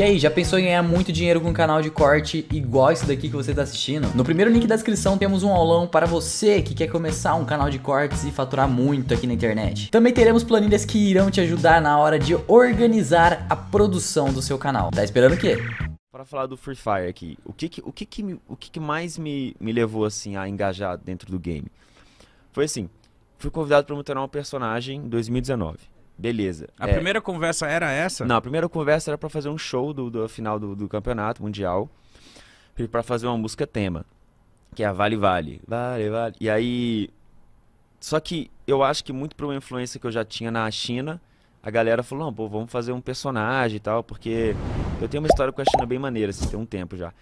E aí, já pensou em ganhar muito dinheiro com um canal de corte igual esse daqui que você está assistindo? No primeiro link da descrição temos um aulão para você que quer começar um canal de cortes e faturar muito aqui na internet. Também teremos planilhas que irão te ajudar na hora de organizar a produção do seu canal. Tá esperando o quê? Para falar do Free Fire aqui, o que, que o que, que, o que, que mais me, me levou assim a engajar dentro do game? Foi assim, fui convidado para montar um personagem em 2019. Beleza. A é... primeira conversa era essa? Não, a primeira conversa era para fazer um show do, do final do, do campeonato mundial e para fazer uma música tema, que é a Vale Vale. Vale Vale. E aí só que eu acho que muito por uma influência que eu já tinha na China, a galera falou, não, pô, vamos fazer um personagem e tal, porque eu tenho uma história com a China bem maneira, assim, tem um tempo já.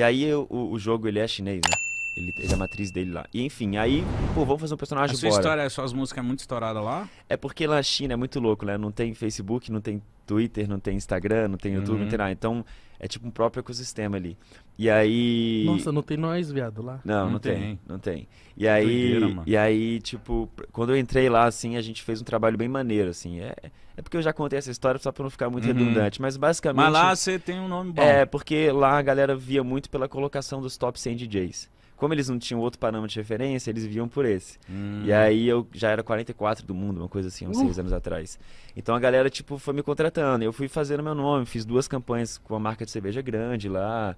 E aí o, o jogo ele é chinês, né? Ele, ele é a matriz dele lá. E enfim, aí, pô, vamos fazer um personagem A sua bora. história, suas músicas é muito estourada lá? É porque lá na China é muito louco, né? Não tem Facebook, não tem Twitter, não tem Instagram, não tem YouTube, uhum. não tem uhum. nada. Então, é tipo um próprio ecossistema ali. E aí... Nossa, não tem nós, viado, lá? Não, não, não tem, tem, não tem. E que aí, doideira, e aí, tipo, quando eu entrei lá, assim, a gente fez um trabalho bem maneiro, assim. É, é porque eu já contei essa história só pra não ficar muito uhum. redundante, mas basicamente... Mas lá você tem um nome bom. É, porque lá a galera via muito pela colocação dos top 100 DJs como eles não tinham outro panorama de referência, eles viam por esse. Hum. E aí eu já era 44 do mundo, uma coisa assim, uns uh. seis anos atrás. Então a galera, tipo, foi me contratando. Eu fui fazendo meu nome, fiz duas campanhas com a marca de cerveja grande lá.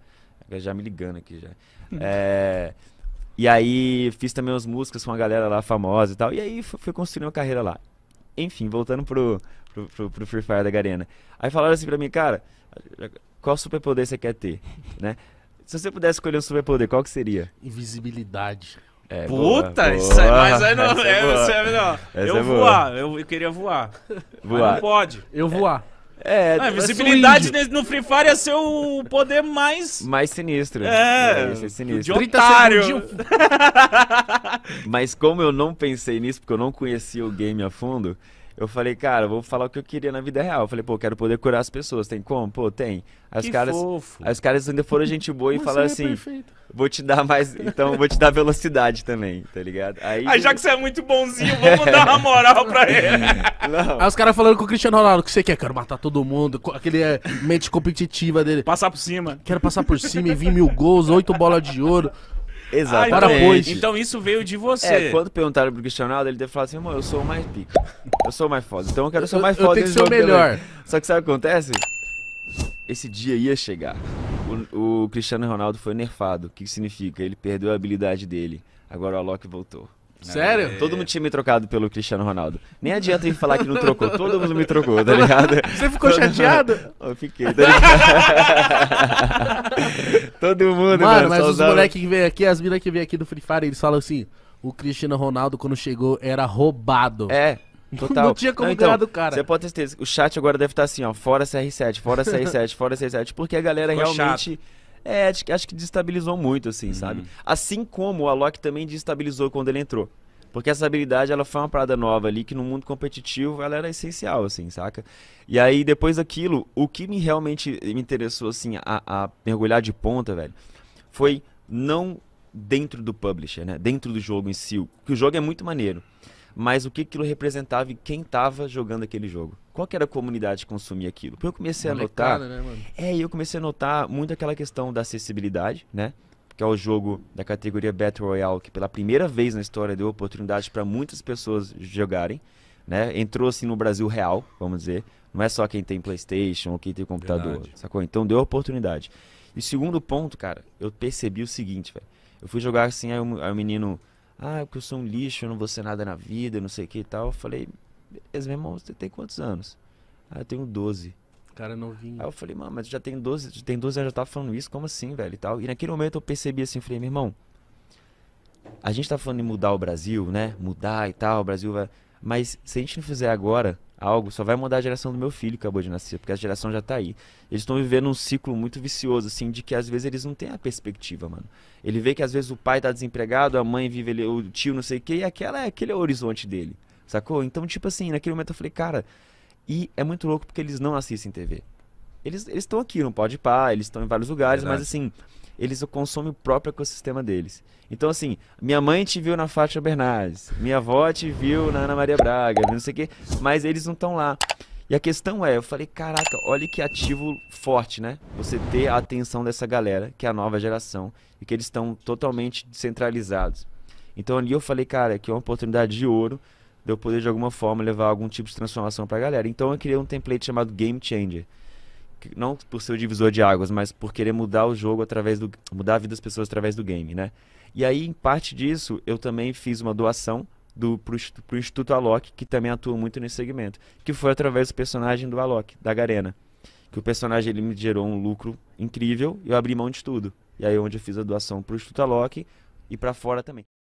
Já me ligando aqui já. Hum. é. E aí fiz também as músicas com a galera lá famosa e tal. E aí fui, fui construindo uma carreira lá. Enfim, voltando pro, pro, pro, pro Free Fire da Garena. Aí falaram assim pra mim, cara, qual superpoder você quer ter? né? Se você pudesse escolher um superpoder, qual que seria? Invisibilidade. É, Puta, boa, isso aí, mas aí não, é, é, boa, você, não. É eu é voar, eu, eu queria voar. Voar. não pode. Eu voar. É, é ah, visibilidade é no Free Fire ia ser o poder mais. Mais sinistro. É, é sinistro. De otário. Mas como eu não pensei nisso, porque eu não conhecia o game a fundo, eu falei, cara, eu vou falar o que eu queria na vida real. Eu falei, pô, quero poder curar as pessoas. Tem como? Pô, tem. As que caras, fofo. As caras ainda foram gente boa e falaram assim: é assim, vou te dar mais. Então, vou te dar velocidade também, tá ligado? Aí, Aí já que você é muito bonzinho, vamos dar uma moral pra ele. Não. Aí os caras falando com o Cristiano Ronaldo: o que você quer? Quero matar todo mundo. Aquele é, mente competitiva dele. Passar por cima. Quero passar por cima e vir mil gols, oito bolas de ouro. Exato. Ah, então, então isso veio de você. É, quando perguntaram pro Cristiano Ronaldo, ele deve falar assim, irmão, eu sou o mais pico Eu sou o mais foda. Então eu quero ser o mais eu, foda. Eu tenho que ser o melhor. Só que sabe o que acontece? Esse dia ia chegar. O, o Cristiano Ronaldo foi nerfado. O que, que significa? Ele perdeu a habilidade dele. Agora o Alok voltou. É. Sério? É. Todo mundo tinha me trocado pelo Cristiano Ronaldo. Nem adianta ele falar que não trocou. Todo mundo me trocou, tá ligado? Você ficou chateado? Eu fiquei, tá ligado? todo mundo, mano. Mano, mas os moleques que vem aqui, as minas que vem aqui do Free Fire, eles falam assim: o Cristiano Ronaldo, quando chegou, era roubado. É. Total. Não tinha como não, então, do cara. Você pode ter certeza. O chat agora deve estar assim, ó. Fora CR7, fora CR7, fora CR7. Porque a galera ficou realmente. Chato é, acho, acho que destabilizou muito, assim, uhum. sabe? Assim como o Alok também destabilizou quando ele entrou. Porque essa habilidade, ela foi uma parada nova ali, que no mundo competitivo ela era essencial, assim, saca? E aí, depois daquilo, o que me realmente me interessou, assim, a, a mergulhar de ponta, velho, foi não dentro do publisher, né? Dentro do jogo em si, que o jogo é muito maneiro mas o que aquilo representava e quem estava jogando aquele jogo. Qual que era a comunidade que consumia aquilo? Porque eu comecei Molecada, a notar. Né, é, eu comecei a notar muito aquela questão da acessibilidade, né? Que é o jogo da categoria Battle Royale, que pela primeira vez na história deu oportunidade para muitas pessoas jogarem. Né? Entrou assim no Brasil real, vamos dizer. Não é só quem tem PlayStation ou quem tem computador, Verdade. sacou? Então deu oportunidade. E segundo ponto, cara, eu percebi o seguinte, velho. Eu fui jogar assim, aí o um, um menino ah, é que eu sou um lixo, eu não vou ser nada na vida, não sei o que e tal. Eu falei, beleza, meu irmão, você tem quantos anos? Ah, eu tenho 12. Cara é novinho. Aí eu falei, mano, mas já tem 12, tem 12 anos, já tava tá falando isso, como assim, velho? E, tal. e naquele momento eu percebi assim, falei, meu irmão, a gente tá falando em mudar o Brasil, né? Mudar e tal, o Brasil vai. Mas se a gente não fizer agora, algo, só vai mudar a geração do meu filho que acabou de nascer, porque a geração já tá aí. Eles estão vivendo um ciclo muito vicioso, assim, de que às vezes eles não têm a perspectiva, mano. Ele vê que às vezes o pai tá desempregado, a mãe vive, o tio não sei o quê, e aquela, é aquele é o horizonte dele, sacou? Então, tipo assim, naquele momento eu falei, cara, e é muito louco porque eles não assistem TV. Eles estão aqui, não pode pá, eles estão em vários lugares, Verdade. mas assim, eles consomem o próprio ecossistema deles. Então, assim, minha mãe te viu na Fátima Bernardes, minha avó te viu na Ana Maria Braga, não sei o quê, mas eles não estão lá. E a questão é, eu falei, caraca, olha que ativo forte, né? Você ter a atenção dessa galera, que é a nova geração, e que eles estão totalmente descentralizados. Então ali eu falei, cara, aqui é uma oportunidade de ouro de eu poder de alguma forma levar algum tipo de transformação para a galera. Então eu criei um template chamado Game Changer não por ser o divisor de águas, mas por querer mudar o jogo através do mudar a vida das pessoas através do game, né? E aí, em parte disso, eu também fiz uma doação do pro, pro Instituto Alok, que também atua muito nesse segmento, que foi através do personagem do Alok, da Garena, que o personagem ele me gerou um lucro incrível e eu abri mão de tudo. E aí é onde eu fiz a doação pro Instituto Alok e para fora também.